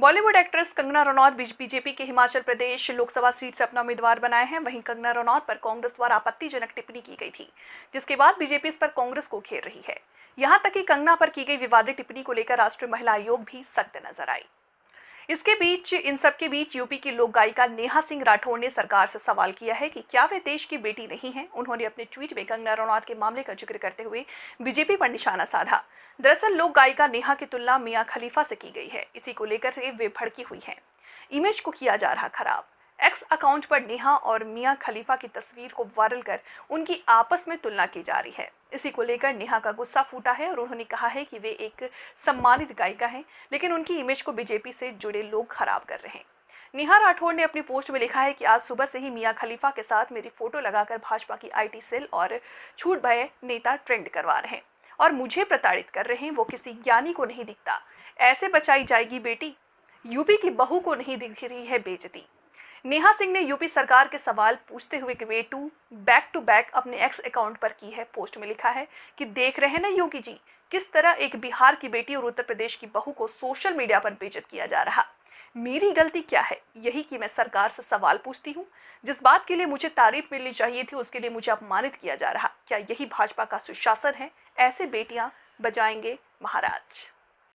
Bollywood actress Kangana Ranaut BJP के हिमाचल प्रदेश Lok Sabha seat से अपना उम्मीदवार बनाए हैं वहीं कंगना रनौत पर कांग्रेस द्वारा आपत्तिजनक टिप्पणी की गई थी जिसके बाद बीजेपी इस पर कांग्रेस को घेर रही है यहां तक कि कंगना पर की गई विवादित टिप्पणी को लेकर राष्ट्रीय महिला आयोग भी सख्त नजर आई इसके बीच इन सब के बीच यूपी की लोक गायिका नेहा सिंह राठौड़ ने सरकार से सवाल किया है कि क्या वे देश की बेटी नहीं है उन्होंने अपने ट्वीट में कंगना रनौत के मामले का जिक्र करते हुए बीजेपी पर निशाना साधा दरअसल लोक गायिका नेहा की तुलना मियाँ खलीफा से की गई है इसी को लेकर वे भड़की हुई है इमेज को किया जा रहा खराब एक्स अकाउंट पर नेहा और मियाँ खलीफा की तस्वीर को वायरल कर उनकी आपस में तुलना की जा रही है इसी को लेकर नेहा का गुस्सा फूटा है और उन्होंने कहा है कि वे एक सम्मानित गायिका हैं लेकिन उनकी इमेज को बीजेपी से जुड़े लोग खराब कर रहे हैं निहार राठौड़ ने अपनी पोस्ट में लिखा है कि आज सुबह से ही मियाँ खलीफा के साथ मेरी फोटो लगाकर भाजपा की आईटी सेल और छूट भय नेता ट्रेंड करवा रहे हैं और मुझे प्रताड़ित कर रहे हैं वो किसी ज्ञानी को नहीं दिखता ऐसे बचाई जाएगी बेटी यूपी की बहू को नहीं दिख रही है बेचती नेहा सिंह ने यूपी सरकार के सवाल पूछते हुए वे टू बैक टू बैक अपने एक्स अकाउंट पर की है पोस्ट में लिखा है कि देख रहे हैं ना योगी जी किस तरह एक बिहार की बेटी और उत्तर प्रदेश की बहू को सोशल मीडिया पर बेचत किया जा रहा मेरी गलती क्या है यही कि मैं सरकार से सवाल पूछती हूँ जिस बात के लिए मुझे तारीफ मिलनी चाहिए थी उसके लिए मुझे अपमानित किया जा रहा क्या यही भाजपा का सुशासन है ऐसे बेटियां बजाएंगे महाराज